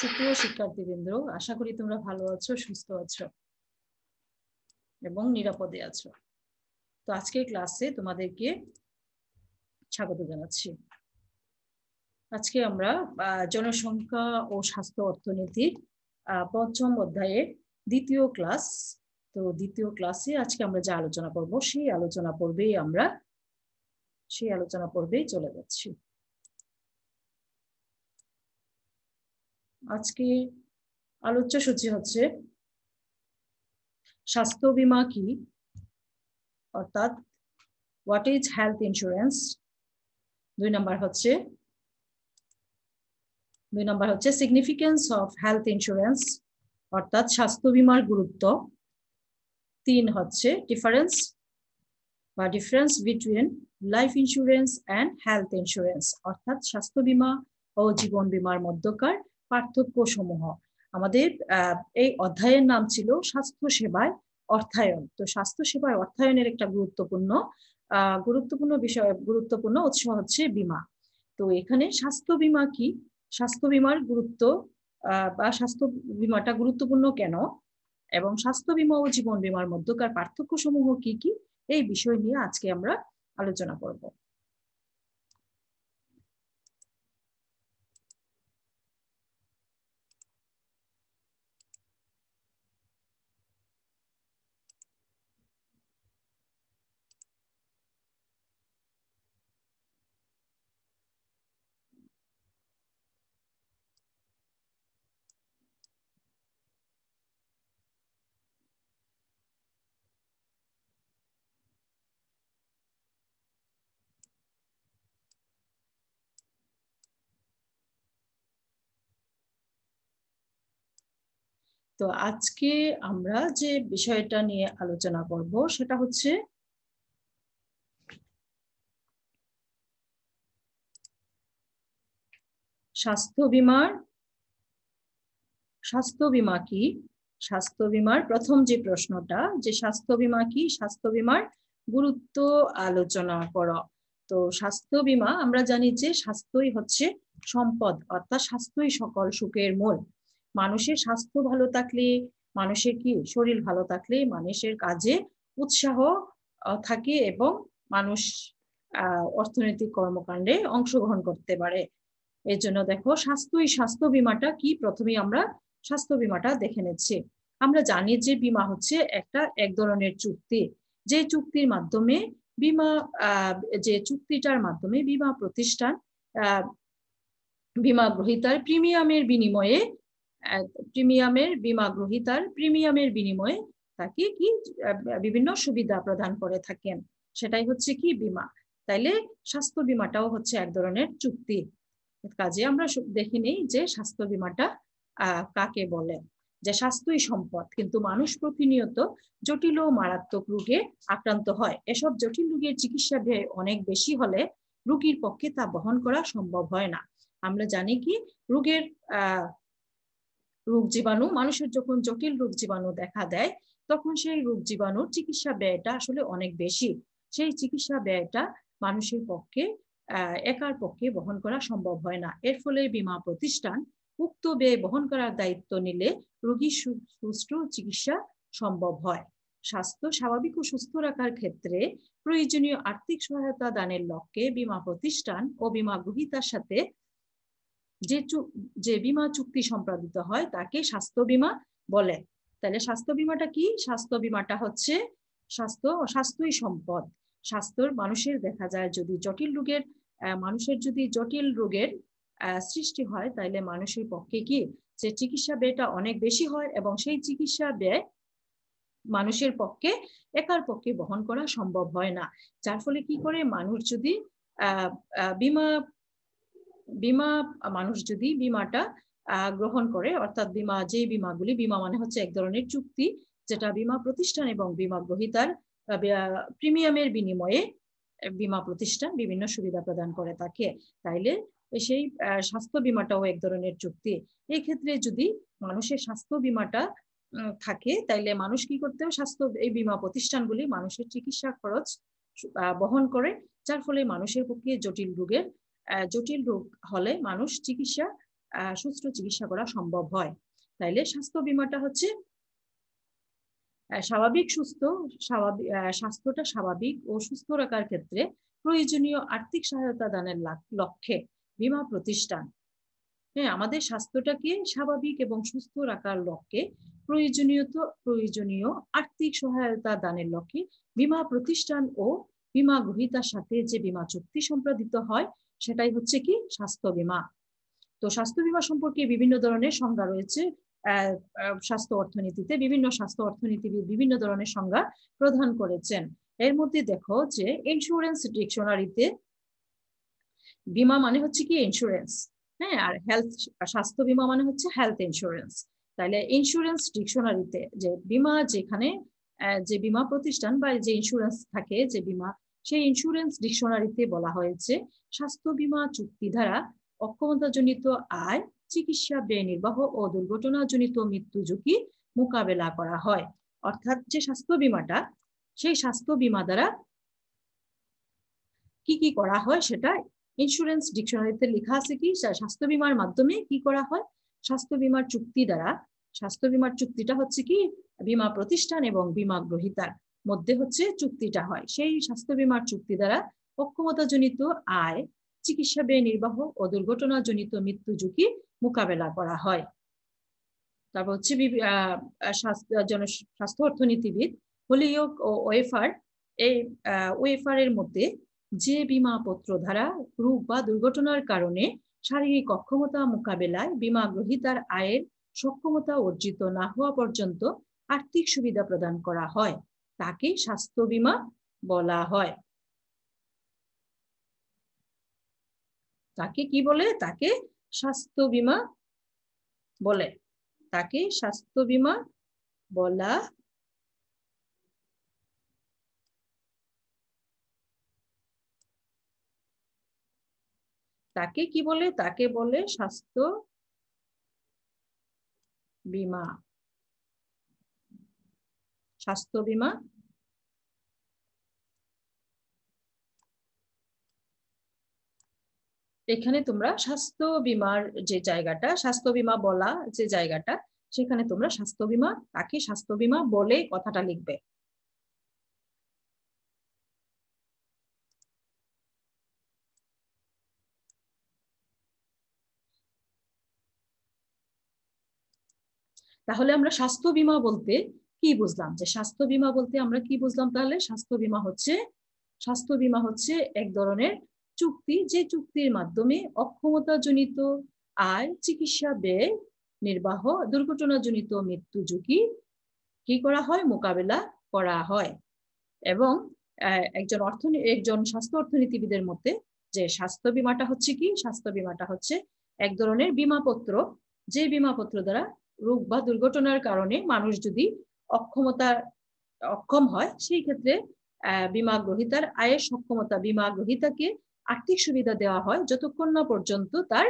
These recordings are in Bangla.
সুপ্রিয় শিক্ষার্থীবৃন্দ আশা করি তোমরা ভালো আছো সুস্থ আছো এবং নিরাপদে আছো তো আজকের ক্লাসে তোমাদেরকে স্বাগত জানাচ্ছি আজকে আমরা জনসংখ্যা ও স্বাস্থ্য অর্থনীতির পঞ্চম অধ্যায়ের দ্বিতীয় ক্লাস তো দ্বিতীয় ক্লাসে আজকে আমরা যা আলোচনা করব সেই আলোচনা পর্বেই আমরা সেই আলোচনা পর্বেই চলে যাচ্ছি আজকে আলোচ্য সূচি হচ্ছে স্বাস্থ্য বিমা কি অর্থাৎ হোয়াট ইজ হেলথ ইন্স্যুরেন্স দুই নম্বর হচ্ছে দুই নম্বর হচ্ছে সিগনিফিকেন্স অফ হেলথ ইন্স্যুরেন্স অর্থাৎ স্বাস্থ্য বিমার গুরুত্ব তিন হচ্ছে ডিফারেন্স বা difference between life insurance and health insurance অর্থাৎ স্বাস্থ্য বিমা ও জীবন বিমার মধ্যকার পার্থক্য সমূহ আমাদের এই অধ্যায়ের নাম ছিল স্বাস্থ্য সেবায় অর্থায়ন তো স্বাস্থ্য সেবায় অর্থায়নের একটা গুরুত্বপূর্ণ গুরুত্বপূর্ণ বিষয় গুরুত্বপূর্ণ উৎস হচ্ছে বিমা তো এখানে স্বাস্থ্য বিমা কি স্বাস্থ্য বিমার গুরুত্ব বা স্বাস্থ্য বিমাটা গুরুত্বপূর্ণ কেন এবং স্বাস্থ্য বিমা ও জীবন বিমার মধ্যকার পার্থক্য সমূহ কি কি এই বিষয় নিয়ে আজকে আমরা আলোচনা করব তো আজকে আমরা যে বিষয়টা নিয়ে আলোচনা করব সেটা হচ্ছে স্বাস্থ্য বিমার স্বাস্থ্য বিমা কি স্বাস্থ্য বিমার প্রথম যে প্রশ্নটা যে স্বাস্থ্য বিমা কি স্বাস্থ্য বিমার গুরুত্ব আলোচনা কর তো স্বাস্থ্য বিমা আমরা জানি যে স্বাস্থ্যই হচ্ছে সম্পদ অর্থাৎ স্বাস্থ্যই সকল সুখের মূল মানুষের স্বাস্থ্য ভালো থাকলে মানুষের কি শরীর ভালো থাকলে মানুষের কাজে উৎসাহ থাকে এবং মানুষ অর্থনৈতিক কর্মকাণ্ডে অংশগ্রহণ করতে পারে এর জন্য দেখো স্বাস্থ্যই স্বাস্থ্য বিমাটা কি প্রথমে আমরা স্বাস্থ্য বিমাটা দেখে নিচ্ছি আমরা জানি যে বিমা হচ্ছে একটা এক ধরনের চুক্তি যে চুক্তির মাধ্যমে বিমা যে চুক্তিটার মাধ্যমে বিমা প্রতিষ্ঠান বিমা গ্রহিতার প্রিমিয়ামের বিনিময়ে প্রিমিয়ামের বিমা গ্রহিতার প্রিমিয়ামের বিনিময়ে তাকে কি বিভিন্ন সুবিধা প্রদান করে থাকেন সেটাই হচ্ছে কি বিমা তাইলে স্বাস্থ্য বিমাটাও হচ্ছে এক ধরনের চুক্তি কাজে আমরা দেখি নেই যে স্বাস্থ্য বিমাটা কাকে বলে যে স্বাস্থ্যই সম্পদ কিন্তু মানুষ প্রতিনিয়ত জটিল ও মারাত্মক রোগে আক্রান্ত হয় এসব জটিল রোগের চিকিৎসা ব্যয় অনেক বেশি হলে রুগীর পক্ষে তা বহন করা সম্ভব হয় না আমরা জানি কি রোগের রোগ জীবাণু মানুষের যখন জটিল রোগ জীবাণু দেখা দেয় তখন সেই রোগ জীবাণুর চিকিৎসা ব্যয়টা আসলে অনেক বেশি সেই চিকিৎসা ব্যয়টা মানুষের পক্ষে একার পক্ষে বহন করা সম্ভব হয় না এর ফলে বিমা প্রতিষ্ঠান উক্ত ব্যয় বহন করার দায়িত্ব নিলে রোগীর সুষ্ঠু চিকিৎসা সম্ভব হয় স্বাস্থ্য স্বাভাবিক ও সুস্থ রাখার ক্ষেত্রে প্রয়োজনীয় আর্থিক সহায়তা দানের লক্ষ্যে বিমা প্রতিষ্ঠান ও বিমা গ্রহীতার সাথে যে যে বিমা চুক্তি সম্পাদিত হয় তাকে স্বাস্থ্য বিমা বলে তাহলে স্বাস্থ্য বিমাটা কি স্বাস্থ্য বিমাটা হচ্ছে স্বাস্থ্য স্বাস্থ্যই সম্পদ স্বাস্থ্যর মানুষের দেখা যায় যদি জটিল রোগের মানুষের যদি জটিল রোগের সৃষ্টি হয় তাহলে মানুষের পক্ষে কি যে চিকিৎসা ব্যয়টা অনেক বেশি হয় এবং সেই চিকিৎসা ব্যয় মানুষের পক্ষে একার পক্ষে বহন করা সম্ভব হয় না যার ফলে কি করে মানুষ যদি বিমা বিমা মানুষ যদি বিমাটা গ্রহণ করে অর্থাৎ বিমা যেই বিমাগুলি বিমা মানে হচ্ছে এক ধরনের চুক্তি যেটা বিমা প্রতিষ্ঠান এবং বিমা গ্রহিতার প্রিমিয়ামের বিনিময়ে বিমা প্রতিষ্ঠান বিভিন্ন সুবিধা প্রদান করে থাকে তাইলে সেই স্বাস্থ্য বিমাটাও এক ধরনের চুক্তি এক্ষেত্রে যদি মানুষের স্বাস্থ্য বিমাটা থাকে তাইলে মানুষ কি করতে হবে স্বাস্থ্য এই বিমা প্রতিষ্ঠানগুলি মানুষের চিকিৎসা খরচ বহন করে যার ফলে মানুষের পক্ষে জটিল রোগের জটিল রোগ হলে মানুষ চিকিৎসা সুস্থ চিকিৎসা করা সম্ভব হয় তাইলে স্বাস্থ্য বিমাটা হচ্ছে স্বাভাবিক সুস্থ স্বাভাবিক স্বাস্থ্যটা স্বাভাবিক ও সুস্থ রাখার ক্ষেত্রে প্রয়োজনীয় আর্থিক সহায়তা দানের লক্ষ্যে বিমা প্রতিষ্ঠান হ্যাঁ আমাদের স্বাস্থ্যটাকে স্বাভাবিক এবং সুস্থ রাখার লক্ষ্যে প্রয়োজনীয় প্রয়োজনীয় আর্থিক সহায়তা দানের লক্ষ্যে বিমা প্রতিষ্ঠান ও বিমা গ্রহীতার সাথে যে বিমা চুক্তি সম্পাদিত হয় সেটাই হচ্ছে কি স্বাস্থ্য বীমা তো স্বাস্থ্য বীমা সম্পর্কে বিভিন্ন ধরনের সংজ্ঞা রয়েছে স্বাস্থ্য অর্থনীতিতে বিভিন্ন স্বাস্থ্য অর্থনীতিবিদ বিভিন্ন ধরনের সংজ্ঞা প্রদান করেছেন এর মধ্যে দেখো যে ইন্স্যুরেন্স ডিকশনারিতে বিমা মানে হচ্ছে কি ইন্স্যুরেন্স হ্যাঁ আর হেলথ স্বাস্থ্য বিমা মানে হচ্ছে হেলথ ইন্স্যুরেন্স তাহলে ইন্স্যুরেন্স ডিকশনারিতে যে বিমা যেখানে যে বিমা প্রতিষ্ঠান বা যে ইন্স্যুরেন্স থাকে যে বিমা সেই ইন্স্যুরেন্স ডিকশনারিতে বলা হয়েছে স্বাস্থ্য বীমা চুক্তি দ্বারা অক্ষমতাজনিত আয় চিকিৎসা ব্যয় নির্বাহ ও দুর্ঘটনাজনিত মৃত্যু ঝুঁকি মোকাবেলা করা হয় অর্থাৎ যে স্বাস্থ্য বীমাটা সেই স্বাস্থ্য বীমা দ্বারা কি কি করা হয় সেটা ইন্স্যুরেন্স ডিকশনারিতে লেখা আছে কি স্বাস্থ্য বিমার মাধ্যমে কি করা হয় স্বাস্থ্য বিমার চুক্তি দ্বারা স্বাস্থ্য বিমার চুক্তিটা হচ্ছে কি বিমা প্রতিষ্ঠান এবং বিমা গ্রহিতার মধ্যে হচ্ছে চুক্তিটা হয় সেই স্বাস্থ্য বিমার চুক্তি দ্বারা জনিত আয় চিকিৎসা ব্যয় নির্বাহ ও দুর্ঘটনা জনিত মৃত্যু ঝুঁকি মোকাবেলা করা হয় তারপর হচ্ছে স্বাস্থ্য অর্থনীতিবিদ হলিওক ও ওয়েফার এই ওয়েফার এর মধ্যে যে বিমাপত্র দ্বারা রোগ বা দুর্ঘটনার কারণে শারীরিক অক্ষমতা মোকাবেলায় বিমা গ্রহীতার আয়ের সক্ষমতা অর্জিত না হওয়া পর্যন্ত আর্থিক সুবিধা প্রদান করা হয় তাকে স্বাস্থ্য বীমা বলা হয় তাকে কি বলে তাকে স্বাস্থ্য বীমা বলে তাকে স্বাস্থ্য বীমা বলা তাকে কি বলে তাকে বলে স্বাস্থ্য বীমা স্বাস্থ্য বিমা এখানে তোমরা স্বাস্থ্য বিমার যে জায়গাটা স্বাস্থ্য বিমা বলা যে জায়গাটা সেখানে তোমরা স্বাস্থ্য বিমা তাকে স্বাস্থ্য বিমা বলে কথাটা লিখবে তাহলে আমরা স্বাস্থ্য বিমা বলতে কি বুঝলাম যে স্বাস্থ্য বীমা বলতে আমরা কি বুঝলাম তাহলে স্বাস্থ্য বীমা হচ্ছে স্বাস্থ্য বীমা হচ্ছে এক ধরনের চুক্তি যে চুক্তির মাধ্যমে অক্ষমতাজনিত আয় চিকিৎসা ব্যয় নির্বাহ দুর্ঘটনাজনিত মৃত্যু ঝুঁকি কি করা হয় মোকাবেলা করা হয় এবং একজন অর্থনীতি একজন স্বাস্থ্য অর্থনীতিবিদের মতে যে স্বাস্থ্য বীমাটা হচ্ছে কি স্বাস্থ্য বীমাটা হচ্ছে এক ধরনের বিমাপত্র যে বিমাপত্র দ্বারা রোগ বা দুর্ঘটনার কারণে মানুষ যদি অক্ষমতা অক্ষম হয় সেই ক্ষেত্রে বিমা গ্রহিতার আয়ের সক্ষমতা বিমা গ্রহিতাকে আর্থিক সুবিধা দেওয়া হয় যতক্ষণ না পর্যন্ত তার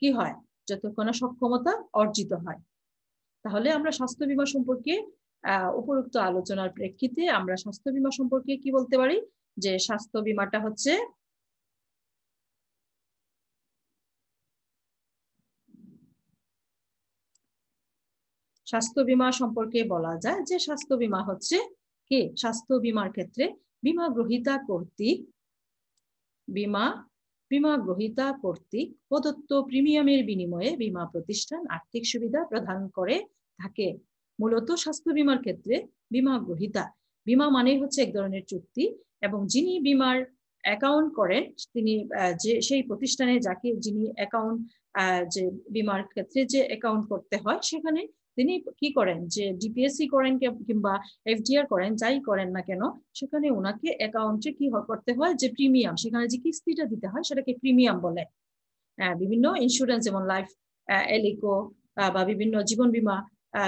কি হয় যতক্ষণ না সক্ষমতা অর্জিত হয় তাহলে আমরা স্বাস্থ্য বিমা সম্পর্কে উপরোক্ত আলোচনার প্রেক্ষিতে আমরা স্বাস্থ্য বিমা সম্পর্কে কি বলতে পারি যে স্বাস্থ্য বিমাটা হচ্ছে স্বাস্থ্য বীমা সম্পর্কে বলা যায় যে স্বাস্থ্য বীমা হচ্ছে কি স্বাস্থ্য বীমার ক্ষেত্রে বীমা গ্রহিতা কর্তৃক বীমা বীমা গ্রহিতা কর্তৃক প্রদত্ত প্রিমিয়ামের বিনিময়ে বীমা প্রতিষ্ঠান আর্থিক সুবিধা প্রদান করে থাকে মূলত স্বাস্থ্য বীমার ক্ষেত্রে বীমা গ্রহিতা বীমা মানে হচ্ছে এক ধরনের চুক্তি এবং যিনি বীমার অ্যাকাউন্ট করেন তিনি যে সেই প্রতিষ্ঠানে যাকে যিনি অ্যাকাউন্ট যে বিমার ক্ষেত্রে যে অ্যাকাউন্ট করতে হয় সেখানে তিনি কি করেন যে ডিপিএসসি করেন কিংবা এফডিআর করেন যাই করেন না কেন সেখানে ওনাকে অ্যাকাউন্টে কি করতে হয় যে প্রিমিয়াম সেখানে যে কিস্তিটা দিতে হয় সেটাকে প্রিমিয়াম বলে হ্যাঁ, বিভিন্ন ইন্স্যুরেন্স যেমন লাইফ এলিকো বা বিভিন্ন জীবন বিমা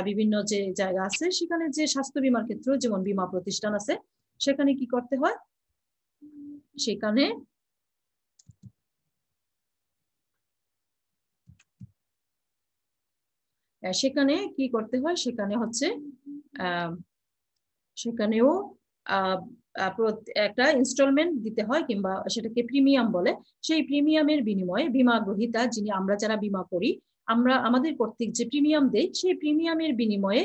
বিভিন্ন যে জায়গা আছে সেখানে যে স্বাস্থ্য বিমার ক্ষেত্রে যেমন বিমা প্রতিষ্ঠান আছে সেখানে কি করতে হয় সেখানে সেখানে কি করতে হয় সেখানে হচ্ছে সেখানেও একটা ইনস্টলমেন্ট দিতে হয় কিংবা সেটাকে প্রিমিয়াম বলে সেই প্রিমিয়ামের বিনিময়ে বিমা গ্রহিতা যিনি আমরা যারা বিমা করি আমরা আমাদের কর্তৃক যে প্রিমিয়াম দেই সেই প্রিমিয়ামের বিনিময়ে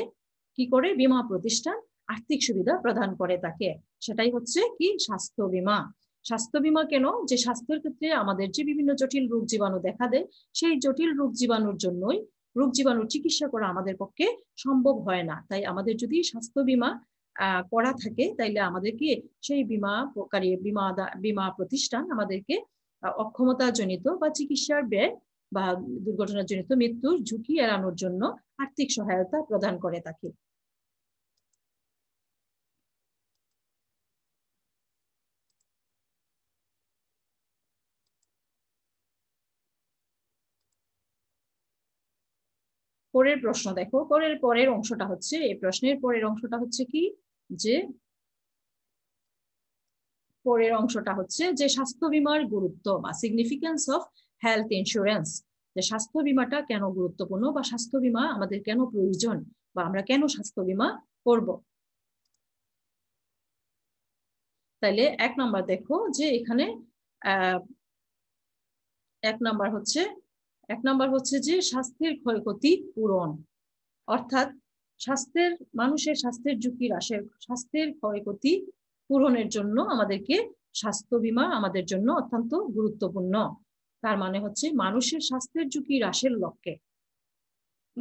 কি করে বিমা প্রতিষ্ঠান আর্থিক সুবিধা প্রদান করে তাকে সেটাই হচ্ছে কি স্বাস্থ্য বিমা স্বাস্থ্য বিমা কেন যে স্বাস্থ্যের ক্ষেত্রে আমাদের যে বিভিন্ন জটিল রোগ জীবাণু দেখা দেয় সেই জটিল রোগ জীবাণুর জন্যই রোগ জীবাণুর চিকিৎসা করা আমাদের পক্ষে সম্ভব হয় না তাই আমাদের যদি স্বাস্থ্য বিমা করা থাকে তাইলে আমাদেরকে সেই বিমা প্রকারী বিমা বিমা প্রতিষ্ঠান আমাদেরকে অক্ষমতাজনিত বা চিকিৎসার ব্যয় বা দুর্ঘটনাজনিত মৃত্যুর ঝুঁকি এড়ানোর জন্য আর্থিক সহায়তা প্রদান করে থাকে পরের প্রশ্ন দেখো পরের পরের অংশটা হচ্ছে এই প্রশ্নের পরের অংশটা হচ্ছে কি যে পরের অংশটা হচ্ছে যে স্বাস্থ্য বিমার গুরুত্ব বা সিগনিফিক্যান্স অফ হেলথ ইন্স্যুরেন্স যে স্বাস্থ্য বিমাটা কেন গুরুত্বপূর্ণ বা স্বাস্থ্য বিমা আমাদের কেন প্রয়োজন বা আমরা কেন স্বাস্থ্য বিমা করব তাইলে এক নাম্বার দেখো যে এখানে এক নাম্বার হচ্ছে এক নম্বর হচ্ছে যে স্বাস্থ্যের ক্ষয়ক্ষতি পূরণ অর্থাৎ স্বাস্থ্যের মানুষের স্বাস্থ্যের ঝুঁকি হ্রাসের স্বাস্থ্যের ক্ষয়ক্ষতি পূরণের জন্য আমাদেরকে স্বাস্থ্য বীমা আমাদের জন্য অত্যন্ত গুরুত্বপূর্ণ তার মানে হচ্ছে মানুষের স্বাস্থ্যের ঝুঁকি হ্রাসের লক্ষ্যে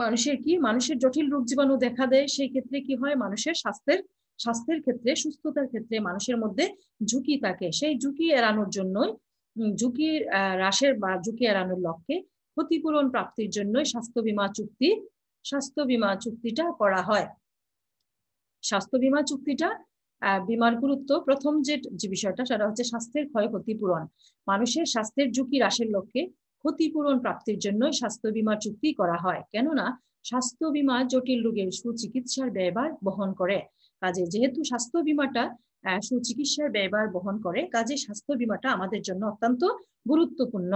মানুষের কি মানুষের জটিল রোগ জীবাণু দেখা দেয় সেই ক্ষেত্রে কি হয় মানুষের স্বাস্থ্যের স্বাস্থ্যের ক্ষেত্রে সুস্থতার ক্ষেত্রে মানুষের মধ্যে ঝুঁকি থাকে সেই ঝুঁকি এড়ানোর জন্যই ঝুঁকি হ্রাসের বা ঝুঁকি এড়ানোর লক্ষ্যে ক্ষতিপূরণ প্রাপ্তির জন্য স্বাস্থ্য বীমা চুক্তি স্বাস্থ্য বীমা চুক্তিটা করা হয় স্বাস্থ্য বীমা চুক্তিটা বিমার গুরুত্ব প্রথম যে বিষয়টা সেটা হচ্ছে স্বাস্থ্যের ক্ষয় ক্ষতিপূরণ মানুষের স্বাস্থ্যের ঝুঁকি হ্রাসের লক্ষ্যে ক্ষতিপূরণ প্রাপ্তির জন্য স্বাস্থ্য বীমা চুক্তি করা হয় কেননা স্বাস্থ্য বীমা জটিল রোগের সুচিকিৎসার ব্যয়ভার বহন করে কাজে যেহেতু স্বাস্থ্য বীমাটা সুচিকিৎসার ব্যয়ভার বহন করে কাজে স্বাস্থ্য বীমাটা আমাদের জন্য অত্যন্ত গুরুত্বপূর্ণ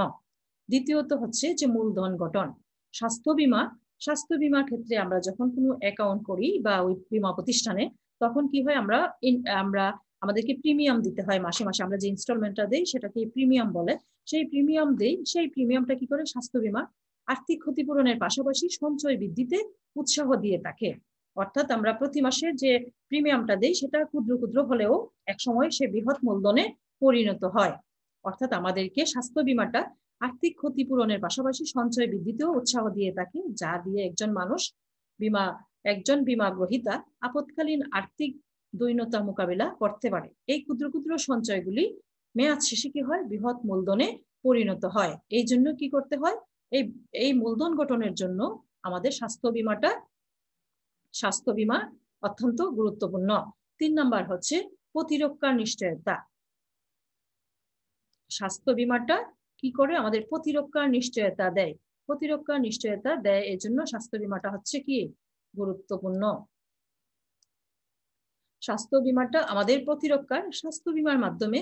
দ্বিতীয়ত হচ্ছে যে মূলধন গঠন স্বাস্থ্য বিমা স্বাস্থ্য বিমার ক্ষেত্রে আমরা যখন কোনো অ্যাকাউন্ট করি বা ওই বিমা প্রতিষ্ঠানে তখন কি হয় আমরা আমরা আমাদেরকে প্রিমিয়াম দিতে হয় মাসে মাসে আমরা যে ইনস্টলমেন্টটা দেই সেটাকে প্রিমিয়াম বলে সেই প্রিমিয়াম দেই সেই প্রিমিয়ামটা কি করে স্বাস্থ্য বিমা আর্থিক ক্ষতিপূরণের পাশাপাশি সঞ্চয় বৃদ্ধিতে উৎসাহ দিয়ে থাকে অর্থাৎ আমরা প্রতি মাসে যে প্রিমিয়ামটা দেই সেটা ক্ষুদ্র ক্ষুদ্র হলেও একসময় সে বৃহৎ মূলধনে পরিণত হয় অর্থাৎ আমাদেরকে স্বাস্থ্য বিমাটা আর্থিক ক্ষতিপূরণের পাশাপাশি সঞ্চয় বৃদ্ধিতেও উৎসাহ দিয়ে থাকে যা দিয়ে একজন মানুষ বিমা একজন বিমা গ্রহীতা আপৎকালীন আর্থিক দৈনতা মোকাবিলা করতে পারে এই ক্ষুদ্র ক্ষুদ্র সঞ্চয়গুলি মেয়াদ শেষে কি হয় বৃহৎ মূলধনে পরিণত হয় এই জন্য কি করতে হয় এই এই মূলধন গঠনের জন্য আমাদের স্বাস্থ্য বিমাটা স্বাস্থ্য বিমা অত্যন্ত গুরুত্বপূর্ণ তিন নাম্বার হচ্ছে প্রতিরক্ষার নিশ্চয়তা স্বাস্থ্য বিমাটা কি করে আমাদের প্রতিরক্ষার নিশ্চয়তা দেয় প্রতিরক্ষার নিশ্চয়তা দেয় এই জন্য স্বাস্থ্য বিমাটা হচ্ছে কি গুরুত্বপূর্ণ স্বাস্থ্য বিমাটা আমাদের প্রতিরক্ষার স্বাস্থ্য বিমার মাধ্যমে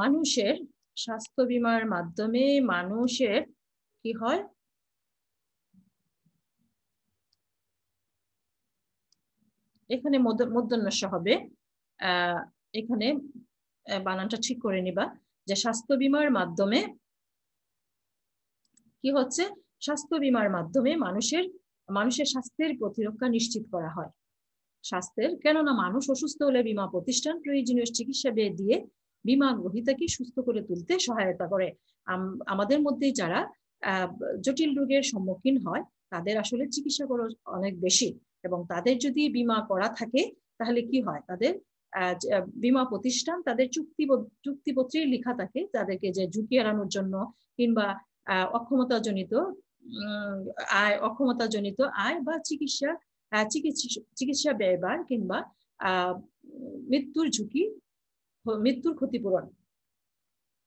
মানুষের স্বাস্থ্য বিমার মাধ্যমে মানুষের কি হয় এখানে মধ্যাহ্ন হবে এখানে বানানটা ঠিক করে নিবা যে স্বাস্থ্য বিমার মাধ্যমে কি হচ্ছে স্বাস্থ্য বিমার মাধ্যমে মানুষের মানুষের স্বাস্থ্যের প্রতিরক্ষা নিশ্চিত করা হয় স্বাস্থ্যের কেননা মানুষ অসুস্থ হলে বিমা প্রতিষ্ঠান প্রয়োজনীয় চিকিৎসা ব্যয় দিয়ে বিমা গ্রহীতাকে সুস্থ করে তুলতে সহায়তা করে আমাদের মধ্যে যারা জটিল রোগের সম্মুখীন হয় তাদের আসলে চিকিৎসা করার অনেক বেশি এবং তাদের যদি বিমা করা থাকে তাহলে কি হয় তাদের বিমা প্রতিষ্ঠান তাদের চুক্তি চুক্তিপত্রে লেখা থাকে তাদেরকে যে ঝুঁকি এড়ানোর জন্য কিংবা অক্ষমতাজনিত আয় অক্ষমতাজনিত আয় বা চিকিৎসা চিকিৎসা ব্যয়ভার কিংবা মৃত্যুর ঝুঁকি মৃত্যুর ক্ষতিপূরণ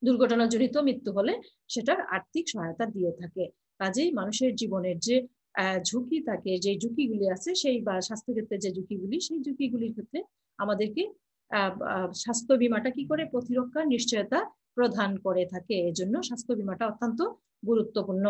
দুর্ঘটনাজনিত মৃত্যু হলে সেটার আর্থিক সহায়তা দিয়ে থাকে কাজেই মানুষের জীবনের যে ঝুঁকি থাকে যে ঝুঁকিগুলি আছে সেই বা স্বাস্থ্যক্ষেত্রে যে ঝুঁকিগুলি সেই ঝুঁকিগুলির ক্ষেত্রে আমাদেরকে স্বাস্থ্য বিমাটা কি করে প্রতিরক্ষা নিশ্চয়তা প্রদান করে থাকে এজন্য স্বাস্থ্য বিমাটা অত্যন্ত গুরুত্বপূর্ণ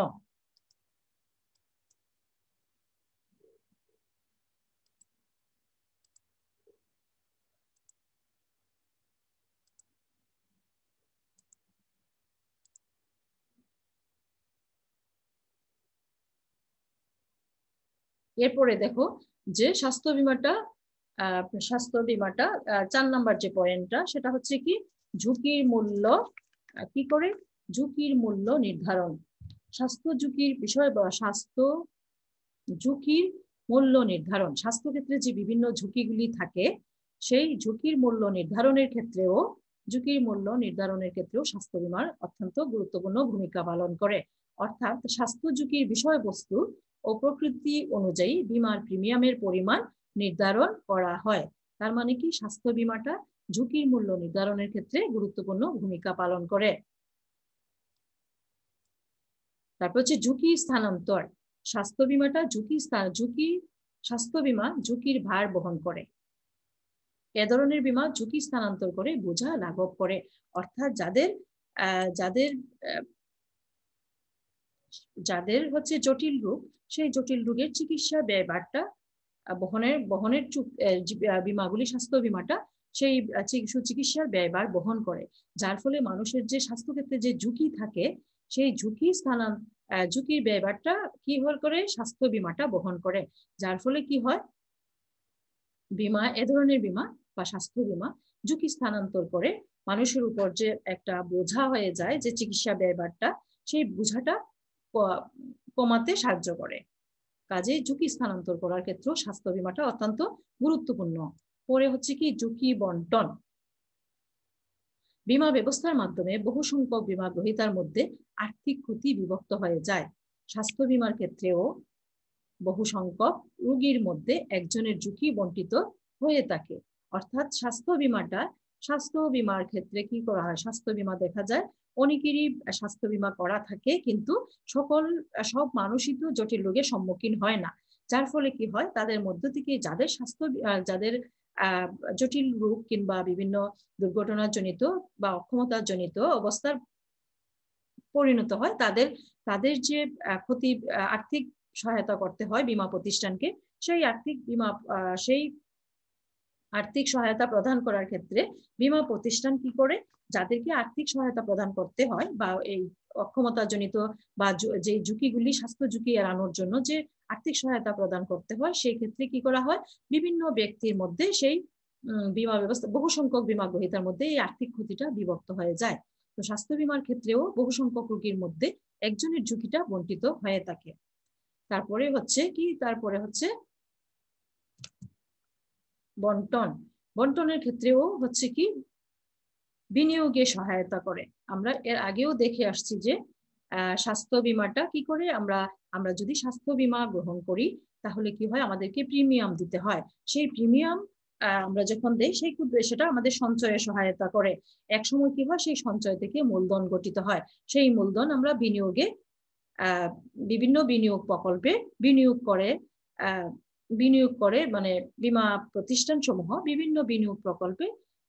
এরপরে দেখো যে স্বাস্থ্য বিমাটা স্বাস্থ্য বিমাটা চার নাম্বার যে পয়েন্টটা সেটা হচ্ছে কি ঝুঁকির মূল্য কি করে ঝুঁকির মূল্য নির্ধারণ স্বাস্থ্য ঝুঁকির বিষয় বা স্বাস্থ্য ঝুঁকির মূল্য নির্ধারণ স্বাস্থ্য ক্ষেত্রে যে বিভিন্ন ঝুঁকিগুলি থাকে সেই ঝুঁকির মূল্য নির্ধারণের ক্ষেত্রেও ঝুঁকির মূল্য নির্ধারণের ক্ষেত্রেও স্বাস্থ্য বিমার অত্যন্ত গুরুত্বপূর্ণ ভূমিকা পালন করে অর্থাৎ স্বাস্থ্য ঝুঁকির বিষয়বস্তু ও প্রকৃতি অনুযায়ী বিমার প্রিমিয়ামের পরিমাণ নির্ধারণ করা হয় তার মানে কি স্বাস্থ্য বিমাটা ঝুঁকির মূল্য নির্ধারণের ক্ষেত্রে গুরুত্বপূর্ণ ভূমিকা পালন করে তারপর হচ্ছে ঝুঁকি স্থানান্তর স্বাস্থ্য বিমাটা ঝুঁকি ঝুঁকি স্বাস্থ্য বিমা ঝুঁকির ভার বহন করে এ ধরনের বিমা ঝুঁকি স্থানান্তর করে বোঝা লাঘব করে অর্থাৎ যাদের যাদের যাদের হচ্ছে জটিল রোগ সেই জটিল রোগের চিকিৎসা ব্যয়ভারটা বহনের বহনের বিমাগুলি স্বাস্থ্য বিমাটা সেই সুচিকিৎসার ব্যয়ভার বহন করে যার ফলে মানুষের যে স্বাস্থ্যক্ষেত্রে যে ঝুঁকি থাকে সেই ঝুঁকি স্থানান ঝুঁকির ব্যয়ভারটা কি হল করে স্বাস্থ্য বিমাটা বহন করে যার ফলে কি হয় বিমা এ ধরনের বিমা বা স্বাস্থ্য বিমা ঝুঁকি স্থানান্তর করে মানুষের উপর যে একটা বোঝা হয়ে যায় যে চিকিৎসা ব্যয়ভারটা সেই বোঝাটা কমাতে সাহায্য করে কাজে ঝুঁকি স্থানান্তর করার ক্ষেত্রে স্বাস্থ্য বিমাটা অত্যন্ত গুরুত্বপূর্ণ পরে হচ্ছে কি ঝুঁকি বন্টন বিমা ব্যবস্থার মাধ্যমে বহু সংখ্যক বিমা গ্রহিতার মধ্যে আর্থিক ক্ষতি বিভক্ত হয়ে যায় স্বাস্থ্য বিমার ক্ষেত্রেও বহু সংখ্যক রুগীর মধ্যে একজনের ঝুঁকি বন্টিত হয়ে থাকে অর্থাৎ স্বাস্থ্য বিমাটা স্বাস্থ্য বিমার ক্ষেত্রে কি করা হয় স্বাস্থ্য বিমা দেখা যায় অনেকেরই স্বাস্থ্য বীমা করা থাকে কিন্তু সকল সব মানুষই তো জটিল রোগের সম্মুখীন হয় না যার ফলে কি হয় তাদের মধ্য থেকে যাদের স্বাস্থ্য যাদের জটিল রোগ কিংবা বিভিন্ন দুর্ঘটনাজনিত বা অক্ষমতাজনিত অবস্থার পরিণত হয় তাদের তাদের যে ক্ষতি আর্থিক সহায়তা করতে হয় বিমা প্রতিষ্ঠানকে সেই আর্থিক বিমা সেই আর্থিক সহায়তা প্রদান করার ক্ষেত্রে বিমা প্রতিষ্ঠান কি করে যাদেরকে আর্থিক সহায়তা প্রদান করতে হয় বা এই অক্ষমতাজনিত বা যে ঝুঁকিগুলি স্বাস্থ্য ঝুঁকি এড়ানোর জন্য যে আর্থিক সহায়তা প্রদান করতে হয় সেই ক্ষেত্রে কি করা হয় বিভিন্ন ব্যক্তির মধ্যে সেই বিমা ব্যবস্থা বহু সংখ্যক বিমা গ্রহীতার মধ্যে এই আর্থিক ক্ষতিটা বিভক্ত হয়ে যায় তো স্বাস্থ্য বিমার ক্ষেত্রেও বহু সংখ্যক রোগীর মধ্যে একজনের ঝুঁকিটা বন্টিত হয়ে থাকে তারপরে হচ্ছে কি তারপরে হচ্ছে বন্টন বন্টনের ক্ষেত্রেও হচ্ছে কি বিনিয়োগে সহায়তা করে আমরা এর আগেও দেখে আসছি যে স্বাস্থ্য বিমাটা কি করে আমরা আমরা যদি স্বাস্থ্য বিমা গ্রহণ করি তাহলে কি হয় আমাদেরকে প্রিমিয়াম দিতে হয় সেই প্রিমিয়াম আমরা যখন দেই সেই ক্ষুদ্রে সেটা আমাদের সঞ্চয়ে সহায়তা করে এক সময় কি হয় সেই সঞ্চয় থেকে মূলধন গঠিত হয় সেই মূলধন আমরা বিনিয়োগে বিভিন্ন বিনিয়োগ প্রকল্পে বিনিয়োগ করে বিনিয়োগ করে মানে বিমা প্রতিষ্ঠান সমূহ বিভিন্ন বিনিয়োগ প্রকল্পে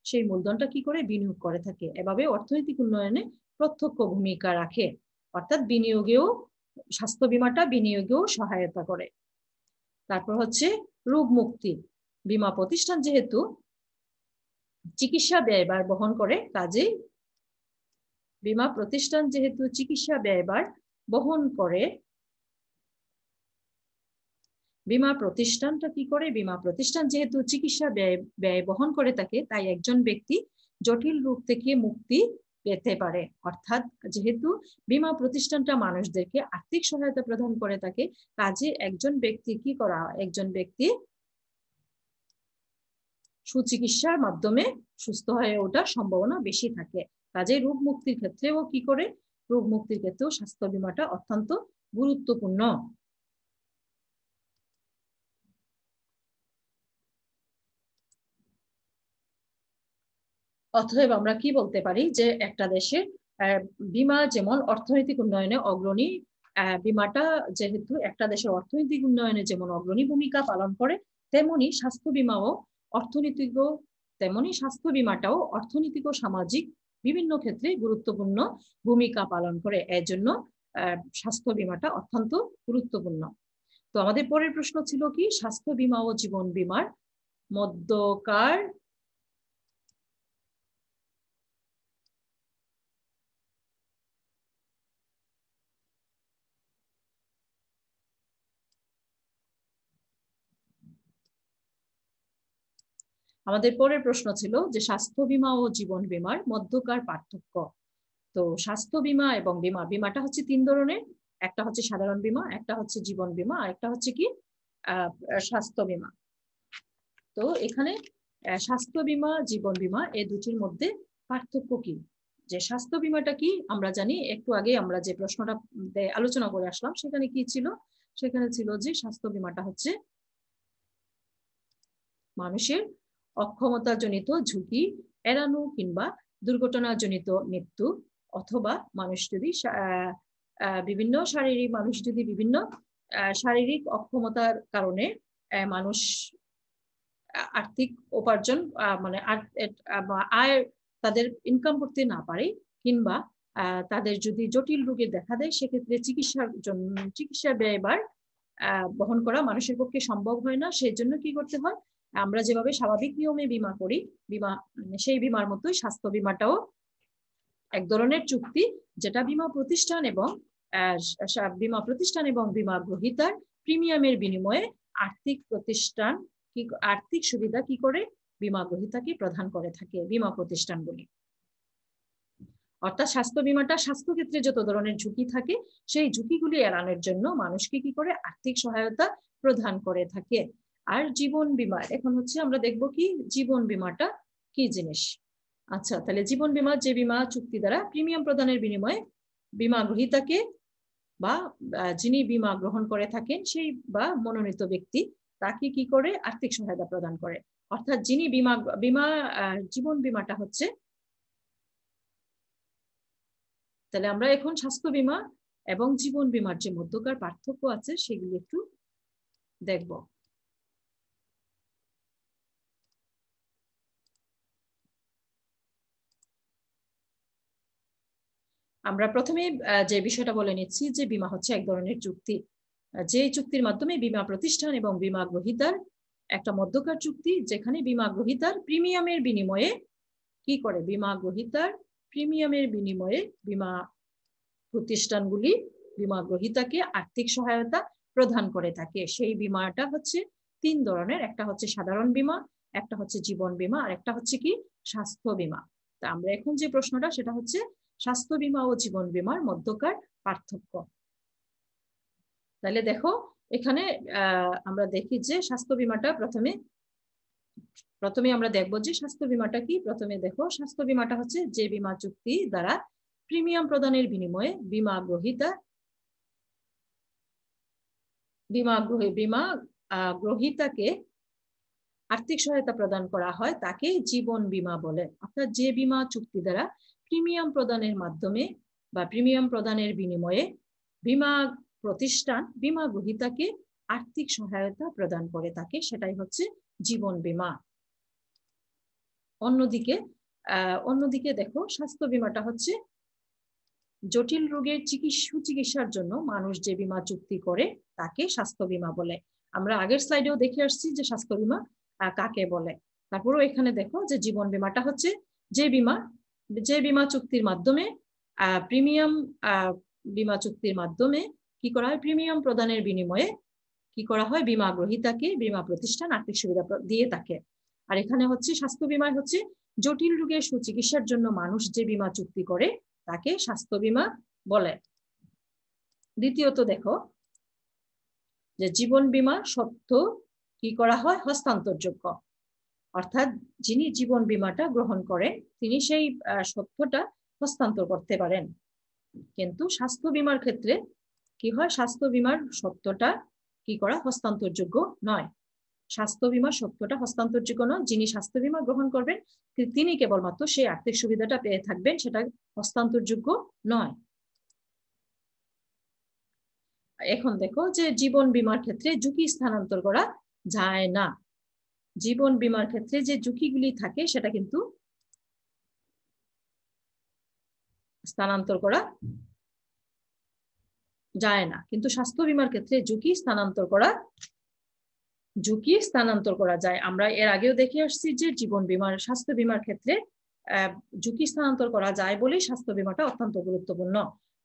সেই মূলধনটা কি করে বিনিয়োগ করে থাকে এভাবে অর্থনৈতিক উন্নয়নে প্রত্যক্ষ ভূমিকা রাখে অর্থাৎ বিনিয়োগেও স্বাস্থ্য বিমাটা বিনিয়োগেও সহায়তা করে তারপর হচ্ছে রোগ মুক্তি বিমা প্রতিষ্ঠান যেহেতু চিকিৎসা ব্যয়বার বহন করে কাজেই বিমা প্রতিষ্ঠান যেহেতু চিকিৎসা ব্যয়বার বহন করে বিমা প্রতিষ্ঠানটা কি করে বিমা প্রতিষ্ঠান যেহেতু চিকিৎসা ব্যয় ব্যয় বহন করে থাকে তাই একজন ব্যক্তি জটিল রূপ থেকে মুক্তি পেতে পারে অর্থাৎ যেহেতু বিমা প্রতিষ্ঠানটা মানুষদেরকে আর্থিক সহায়তা প্রদান করে থাকে কাজে একজন ব্যক্তি কি করা একজন ব্যক্তি সুচিকিৎসার মাধ্যমে সুস্থ হয়ে ওঠার সম্ভাবনা বেশি থাকে কাজে রোগ মুক্তির ক্ষেত্রেও কি করে রোগ মুক্তির ক্ষেত্রেও স্বাস্থ্য বিমাটা অত্যন্ত গুরুত্বপূর্ণ অতএব আমরা কি বলতে পারি যে একটা দেশের বিমা যেমন অর্থনৈতিক উন্নয়নে অগ্রণী বিমাটা যেহেতু একটা দেশের অর্থনৈতিক উন্নয়নে যেমন অগ্রণী ভূমিকা পালন করে তেমনি স্বাস্থ্য বিমাও অর্থনৈতিক তেমনি স্বাস্থ্য বিমাটাও অর্থনৈতিক ও সামাজিক বিভিন্ন ক্ষেত্রে গুরুত্বপূর্ণ ভূমিকা পালন করে এর জন্য স্বাস্থ্য বিমাটা অত্যন্ত গুরুত্বপূর্ণ তো আমাদের পরের প্রশ্ন ছিল কি স্বাস্থ্য বিমা ও জীবন বিমার মধ্যকার আমাদের পরের প্রশ্ন ছিল যে স্বাস্থ্য বীমা ও জীবন বীমার মধ্যকার পার্থক্য তো স্বাস্থ্য বীমা এবং বীমা বীমাটা হচ্ছে তিন ধরনের একটা হচ্ছে সাধারণ বীমা একটা হচ্ছে জীবন বীমা আর একটা হচ্ছে কি স্বাস্থ্য বীমা তো এখানে স্বাস্থ্য বীমা জীবন বীমা এই দুটির মধ্যে পার্থক্য কি যে স্বাস্থ্য বীমাটা কি আমরা জানি একটু আগে আমরা যে প্রশ্নটা আলোচনা করে আসলাম সেখানে কি ছিল সেখানে ছিল যে স্বাস্থ্য বীমাটা হচ্ছে মানুষের অক্ষমতাজনিত ঝুঁকি এড়ানো কিংবা দুর্ঘটনাজনিত মৃত্যু অথবা মানুষ যদি বিভিন্ন শারীরিক মানুষ যদি বিভিন্ন শারীরিক অক্ষমতার কারণে মানুষ আর্থিক উপার্জন মানে আয় তাদের ইনকাম করতে না পারে কিংবা তাদের যদি জটিল রোগে দেখা দেয় সেক্ষেত্রে চিকিৎসার জন্য চিকিৎসা ব্যয়বার বহন করা মানুষের পক্ষে সম্ভব হয় না সেই জন্য কি করতে হয় আমরা যেভাবে স্বাভাবিক নিয়মে বিমা করি বিমা মানে সেই বিমার মতোই স্বাস্থ্য বিমাটাও এক ধরনের চুক্তি যেটা বিমা প্রতিষ্ঠান এবং বিমা প্রতিষ্ঠান এবং বিমা গ্রহিতার প্রিমিয়ামের বিনিময়ে আর্থিক প্রতিষ্ঠান কি আর্থিক সুবিধা কি করে বিমা গ্রহিতাকে প্রদান করে থাকে বিমা প্রতিষ্ঠানগুলি অর্থাৎ স্বাস্থ্য বিমাটা স্বাস্থ্য ক্ষেত্রে যত ধরনের ঝুঁকি থাকে সেই ঝুঁকিগুলি এড়ানোর জন্য মানুষকে কি করে আর্থিক সহায়তা প্রদান করে থাকে আর জীবন বিমা এখন হচ্ছে আমরা দেখব কি জীবন বিমাটা কি জিনিস আচ্ছা তাহলে জীবন বিমা যে বিমা চুক্তি দ্বারা প্রিমিয়াম প্রদানের বিনিময়ে বিমা গ্রহীতাকে বা যিনি বিমা গ্রহণ করে থাকেন সেই বা মনোনীত ব্যক্তি তাকে কি করে আর্থিক সহায়তা প্রদান করে অর্থাৎ যিনি বিমা বিমা জীবন বিমাটা হচ্ছে তাহলে আমরা এখন স্বাস্থ্য বিমা এবং জীবন বিমার যে মধ্যকার পার্থক্য আছে সেগুলি একটু দেখবো আমরা প্রথমে যে বিষয়টা বলে নিচ্ছি যে বিমা হচ্ছে এক ধরনের চুক্তি যে চুক্তির মাধ্যমে বিমা প্রতিষ্ঠান এবং বিমা গ্রহিতার একটা মধ্যকার চুক্তি যেখানে বিমা গ্রহিতার প্রিমিয়ামের বিনিময়ে কি করে বিমা গ্রহিতার প্রিমিয়ামের বিনিময়ে বিমা প্রতিষ্ঠানগুলি বিমা গ্রহিতাকে আর্থিক সহায়তা প্রদান করে থাকে সেই বিমাটা হচ্ছে তিন ধরনের একটা হচ্ছে সাধারণ বিমা একটা হচ্ছে জীবন বিমা আর একটা হচ্ছে কি স্বাস্থ্য বিমা তা আমরা এখন যে প্রশ্নটা সেটা হচ্ছে স্বাস্থ্য বীমা ও জীবন বীমার মধ্যকার পার্থক্য তাহলে দেখো এখানে আমরা দেখি যে স্বাস্থ্য বীমাটা প্রথমে প্রথমে আমরা দেখব যে স্বাস্থ্য বীমাটা কি প্রথমে দেখো স্বাস্থ্য বিমাটা হচ্ছে যে বিমা চুক্তি দ্বারা প্রিমিয়াম প্রদানের বিনিময়ে বিমা গ্রহিতা বিমা গ্রহী বীমা গ্রহিতাকে আর্থিক সহায়তা প্রদান করা হয় তাকে জীবন বীমা বলে অর্থাৎ যে বিমা চুক্তি দ্বারা প্রিমিয়াম প্রদানের মাধ্যমে বা প্রিমিয়াম প্রদানের বিনিময়ে বিমা প্রতিষ্ঠান বিমা গ্রহীতাকে আর্থিক সহায়তা প্রদান করে থাকে সেটাই হচ্ছে জীবন বিমা অন্যদিকে অন্যদিকে দেখো স্বাস্থ্য বিমাটা হচ্ছে জটিল রোগের সুচিকিৎসার জন্য মানুষ যে বিমা চুক্তি করে তাকে স্বাস্থ্য বিমা বলে আমরা আগের স্লাইডেও দেখে আসছি যে স্বাস্থ্য বিমা কাকে বলে তারপরেও এখানে দেখো যে জীবন বিমাটা হচ্ছে যে বিমা যে বিমা চুক্তির মাধ্যমে প্রিমিয়াম বিমা চুক্তির মাধ্যমে কি করা হয় প্রিমিয়াম প্রদানের বিনিময়ে কি করা হয় বিমা গ্রহীতাকে বিমা প্রতিষ্ঠান আর্থিক সুবিধা দিয়ে থাকে আর এখানে হচ্ছে স্বাস্থ্য বিমায় হচ্ছে জটিল রোগের সুচিকিৎসার জন্য মানুষ যে বিমা চুক্তি করে তাকে স্বাস্থ্য বিমা বলে দ্বিতীয়ত দেখো যে জীবন বিমা সত্য কি করা হয় হস্তান্তরযোগ্য অর্থাৎ যিনি জীবন বিমাটা গ্রহণ করেন তিনি সেই সত্যটা হস্তান্তর করতে পারেন কিন্তু স্বাস্থ্য বিমার ক্ষেত্রে কি হয় স্বাস্থ্য বিমার সত্যটা কি করা হস্তান্তরযোগ্য নয় স্বাস্থ্য বিমার সত্যটা হস্তান্তরযোগ্য নয় যিনি স্বাস্থ্য বিমা গ্রহণ করবেন তিনি কেবলমাত্র সেই আর্থিক সুবিধাটা পেয়ে থাকবেন সেটা হস্তান্তরযোগ্য নয় এখন দেখো যে জীবন বিমার ক্ষেত্রে ঝুঁকি স্থানান্তর করা যায় না জীবন বিমার ক্ষেত্রে যে ঝুঁকিগুলি থাকে সেটা কিন্তু স্থানান্তর করা যায় না কিন্তু স্বাস্থ্য বিমার ক্ষেত্রে ঝুঁকি স্থানান্তর করা ঝুঁকি স্থানান্তর করা যায় আমরা এর আগেও দেখে আসছি যে জীবন বিমার স্বাস্থ্য বিমার ক্ষেত্রে ঝুঁকি স্থানান্তর করা যায় বলেই স্বাস্থ্য বিমাটা অত্যন্ত গুরুত্বপূর্ণ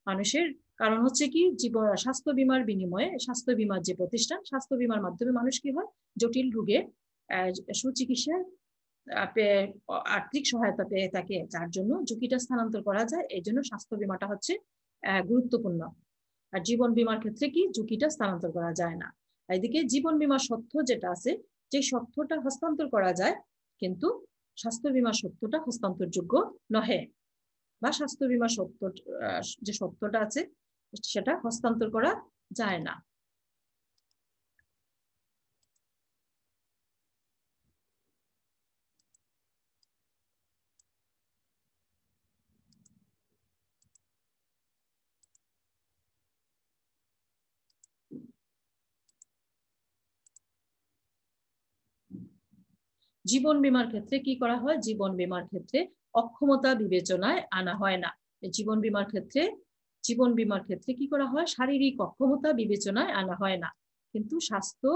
মানুষের কারণ হচ্ছে কি জীবন স্বাস্থ্য বিমার বিনিময়ে স্বাস্থ্য বিমার যে প্রতিষ্ঠান স্বাস্থ্য বিমার মাধ্যমে মানুষ কি হয় জটিল রোগে সুচিকিৎসার আর্থিক সহায়তা পেয়ে থাকে যার জন্য ঝুঁকিটা স্থানান্তর করা যায় এই জন্য স্বাস্থ্য বিমাটা হচ্ছে গুরুত্বপূর্ণ আর জীবন বিমার ক্ষেত্রে কি ঝুঁকিটা স্থানান্তর করা যায় না এদিকে জীবন বিমা সত্য যেটা আছে যে সত্যটা হস্তান্তর করা যায় কিন্তু স্বাস্থ্য বিমা সত্যটা হস্তান্তরযোগ্য নহে বা স্বাস্থ্য বিমা সত্য যে সত্যটা আছে সেটা হস্তান্তর করা যায় না জীবন বিমার ক্ষেত্রে কি করা হয় জীবন বিমার ক্ষেত্রে অক্ষমতা বিবেচনায় আনা হয় না জীবন বিমার ক্ষেত্রে জীবন বিমার ক্ষেত্রে কি করা হয় শারীরিক অক্ষমতা বিবেচনায় আনা হয় না কিন্তু স্বাস্থ্য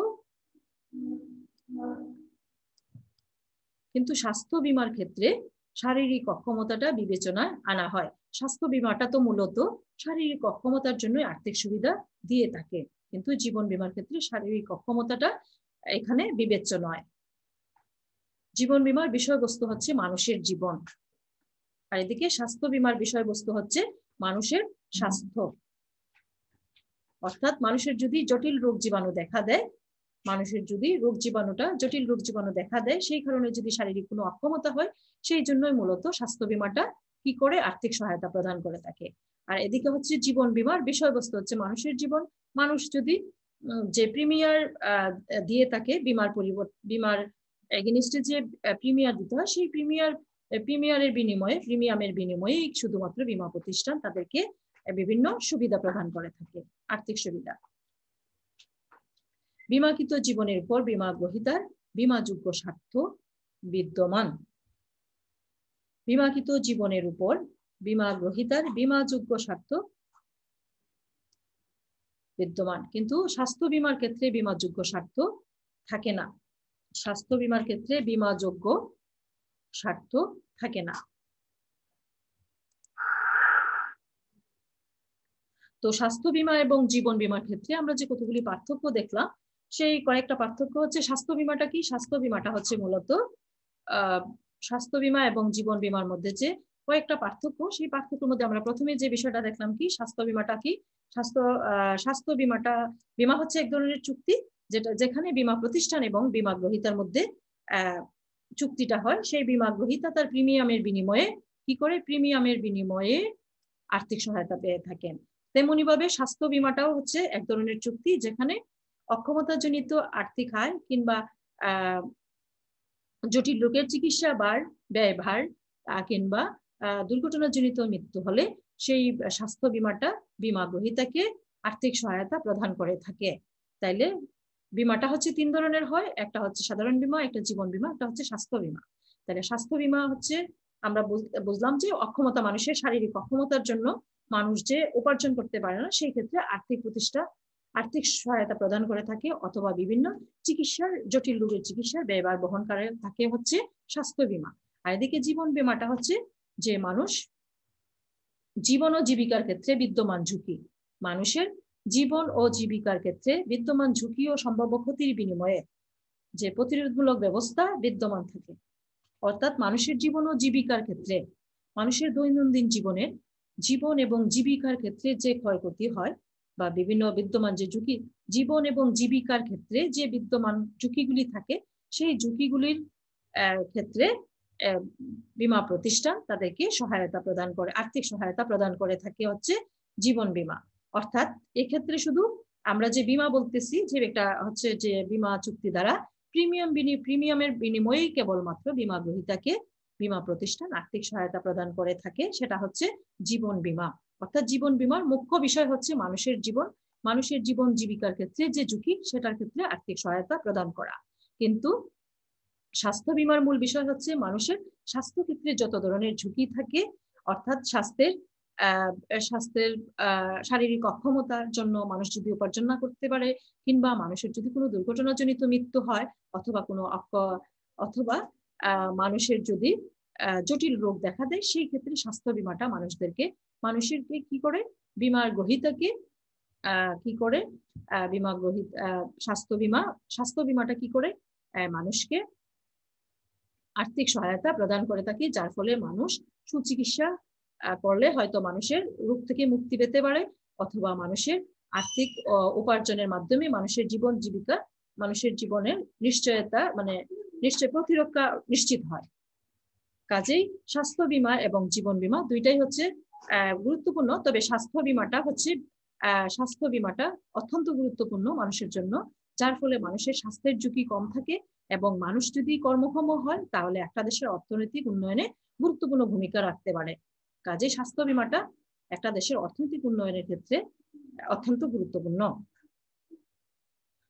কিন্তু স্বাস্থ্য বিমার ক্ষেত্রে শারীরিক অক্ষমতাটা বিবেচনায় আনা হয় স্বাস্থ্য বিমাটা তো মূলত শারীরিক অক্ষমতার জন্য আর্থিক সুবিধা দিয়ে থাকে কিন্তু জীবন বিমার ক্ষেত্রে শারীরিক অক্ষমতাটা এখানে বিবেচ্য নয় জীবন বিমার বিষয়বস্তু হচ্ছে মানুষের জীবন আর এদিকে স্বাস্থ্য বিমার বিষয়বস্তু হচ্ছে মানুষের স্বাস্থ্য অর্থাৎ মানুষের যদি জটিল রোগ জীবাণু দেখা দেয় মানুষের যদি রোগ জীবাণুটা জটিল রোগ জীবাণু দেখা দেয় সেই কারণে যদি শারীরিক কোনো অক্ষমতা হয় সেই জন্যই মূলত স্বাস্থ্য বিমাটা কি করে আর্থিক সহায়তা প্রদান করে থাকে আর এদিকে হচ্ছে জীবন বিমার বিষয়বস্তু হচ্ছে মানুষের জীবন মানুষ যদি যে প্রিমিয়ার দিয়ে থাকে বিমার পরিবর্তন বিমার এগেনিস্টে যে প্রিমিয়ার দিতে হয় সেই প্রিমিয়ার প্রিমিয়ারের বিনিময়ে প্রিমিয়ামের বিনিময়ে শুধুমাত্র বিমা প্রতিষ্ঠান তাদেরকে বিভিন্ন সুবিধা প্রদান করে থাকে আর্থিক সুবিধা বিমাকৃত জীবনের উপর বিমা গ্রহিতার বিমাযোগ্য স্বার্থ বিদ্যমান বিমাকৃত জীবনের উপর বিমা গ্রহিতার বিমাযোগ্য স্বার্থ বিদ্যমান কিন্তু স্বাস্থ্য বিমার ক্ষেত্রে বিমাযোগ্য স্বার্থ থাকে না স্বাস্থ্য বিমার ক্ষেত্রে বিমাযোগ্য স্বার্থ থাকে না তো স্বাস্থ্য বিমা এবং জীবন বিমার ক্ষেত্রে আমরা যে কতগুলি পার্থক্য দেখলাম সেই কয়েকটা পার্থক্য হচ্ছে স্বাস্থ্য বিমাটা কি স্বাস্থ্য বিমাটা হচ্ছে মূলত স্বাস্থ্য বিমা এবং জীবন বিমার মধ্যে যে কয়েকটা পার্থক্য সেই পার্থক্যের মধ্যে আমরা প্রথমে যে বিষয়টা দেখলাম কি স্বাস্থ্য বিমাটা কি স্বাস্থ্য স্বাস্থ্য বিমাটা বিমা হচ্ছে এক ধরনের চুক্তি যেটা যেখানে বিমা প্রতিষ্ঠান এবং বিমা গ্রহিতার মধ্যে চুক্তিটা হয় সেই বিমা গ্রহিতা তার প্রিমিয়ামের বিনিময়ে কি করে প্রিমিয়ামের বিনিময়ে আর্থিক সহায়তা পেয়ে থাকেন তেমনি ভাবে স্বাস্থ্য বিমাটাও হচ্ছে এক ধরনের চুক্তি যেখানে অক্ষমতাজনিত আর্থিক আয় কিংবা জটিল রোগের চিকিৎসা বার ব্যয়ভার কিংবা দুর্ঘটনাজনিত মৃত্যু হলে সেই স্বাস্থ্য বিমাটা বিমা গ্রহিতাকে আর্থিক সহায়তা প্রদান করে থাকে তাইলে বিমাটা হচ্ছে তিন ধরনের হয় একটা হচ্ছে সাধারণ বিমা একটা জীবন বিমা একটা হচ্ছে স্বাস্থ্য বিমা তাহলে স্বাস্থ্য বিমা হচ্ছে আমরা বুঝলাম যে অক্ষমতা মানুষের শারীরিক অক্ষমতার জন্য মানুষ যে উপার্জন করতে পারে না সেই ক্ষেত্রে আর্থিক প্রতিষ্ঠা আর্থিক সহায়তা প্রদান করে থাকে অথবা বিভিন্ন চিকিৎসার জটিল রোগের চিকিৎসার ব্যয়বার বহন করে থাকে হচ্ছে স্বাস্থ্য বিমা আর এদিকে জীবন বিমাটা হচ্ছে যে মানুষ জীবন ও জীবিকার ক্ষেত্রে বিদ্যমান ঝুঁকি মানুষের জীবন ও জীবিকার ক্ষেত্রে বিদ্যমান ঝুঁকি ও সম্ভাব্য ক্ষতির বিনিময়ে যে প্রতিরোধমূলক ব্যবস্থা বিদ্যমান থাকে অর্থাৎ মানুষের জীবন ও জীবিকার ক্ষেত্রে মানুষের দৈনন্দিন জীবনের জীবন এবং জীবিকার ক্ষেত্রে যে ক্ষয়ক্ষতি হয় বা বিভিন্ন বিদ্যমান যে ঝুঁকি জীবন এবং জীবিকার ক্ষেত্রে যে বিদ্যমান ঝুঁকিগুলি থাকে সেই ঝুঁকিগুলির ক্ষেত্রে বিমা প্রতিষ্ঠান তাদেরকে সহায়তা প্রদান করে আর্থিক সহায়তা প্রদান করে থাকে হচ্ছে জীবন বিমা অর্থাৎ এক্ষেত্রে শুধু আমরা যে বিমা বলতেছি যে একটা হচ্ছে যে বিমা চুক্তি দ্বারা প্রিমিয়াম প্রিমিয়ামের বিনিময়েই কেবলমাত্র বিমা গ্রহীতাকে বিমা প্রতিষ্ঠান আর্থিক সহায়তা প্রদান করে থাকে সেটা হচ্ছে জীবন বিমা অর্থাৎ জীবন বিমার মুখ্য বিষয় হচ্ছে মানুষের জীবন মানুষের জীবন জীবিকার ক্ষেত্রে যে ঝুঁকি সেটার ক্ষেত্রে আর্থিক সহায়তা প্রদান করা কিন্তু স্বাস্থ্য বিমার মূল বিষয় হচ্ছে মানুষের স্বাস্থ্য ক্ষেত্রে যত ধরনের ঝুঁকি থাকে অর্থাৎ স্বাস্থ্যের স্বাস্থ্যের শারীরিক অক্ষমতার জন্য মানুষ যদি উপার্জন না করতে পারে কিংবা মানুষের যদি কোনো দুর্ঘটনাজনিত মৃত্যু হয় অথবা কোনো অথবা মানুষের যদি জটিল রোগ দেখা দেয় সেই ক্ষেত্রে স্বাস্থ্য বিমাটা মানুষদেরকে মানুষেরকে কি করে বিমার গ্রহিতাকে কি করে বিমা গ্রহিত স্বাস্থ্য বিমা স্বাস্থ্য বিমাটা কি করে মানুষকে আর্থিক সহায়তা প্রদান করে থাকে যার ফলে মানুষ সুচিকিৎসা করলে হয়তো মানুষের রূপ থেকে মুক্তি পেতে পারে অথবা মানুষের আর্থিক উপার্জনের মাধ্যমে মানুষের জীবন জীবিকা মানুষের জীবনের নিশ্চয়তা মানে নিশ্চয় প্রতিরক্ষা নিশ্চিত হয় কাজেই স্বাস্থ্য বীমা এবং জীবন বীমা দুইটাই হচ্ছে গুরুত্বপূর্ণ তবে স্বাস্থ্য বীমাটা হচ্ছে স্বাস্থ্য বীমাটা অত্যন্ত গুরুত্বপূর্ণ মানুষের জন্য যার ফলে মানুষের স্বাস্থ্যের ঝুঁকি কম থাকে এবং মানুষ যদি কর্মক্ষম হয় তাহলে একটা দেশের অর্থনৈতিক উন্নয়নে গুরুত্বপূর্ণ ভূমিকা রাখতে পারে কাজে স্বাস্থ্য বিমাটা একটা দেশের অর্থনৈতিক উন্নয়নের ক্ষেত্রে অত্যন্ত গুরুত্বপূর্ণ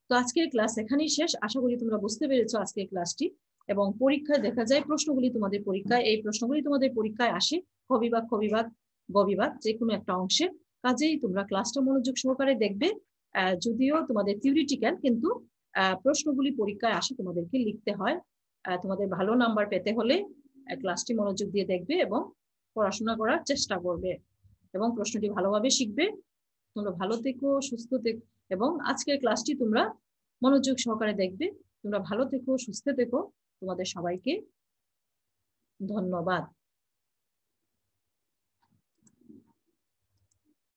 তো আজকের ক্লাস এখানেই শেষ আশা করি তোমরা বুঝতে পেরেছো আজকের ক্লাসটি এবং পরীক্ষায় দেখা যায় প্রশ্নগুলি তোমাদের পরীক্ষায় এই প্রশ্নগুলি তোমাদের পরীক্ষায় আসে কবিবাদ কবিবাদ গবিবাদ যে কোনো একটা অংশে কাজেই তোমরা ক্লাসটা মনোযোগ সহকারে দেখবে যদিও তোমাদের থিওরিটিক্যাল কিন্তু প্রশ্নগুলি পরীক্ষায় আসে তোমাদেরকে লিখতে হয় তোমাদের ভালো নাম্বার পেতে হলে ক্লাসটি মনোযোগ দিয়ে দেখবে এবং পড়াশোনা করার চেষ্টা করবে এবং প্রশ্নটি ভালোভাবে শিখবে তোমরা ভালো থেকো সুস্থ থেকো এবং আজকের ক্লাসটি তোমরা মনোযোগ সহকারে দেখবে তোমরা ভালো থেকো সুস্থ থেকো তোমাদের সবাইকে ধন্যবাদ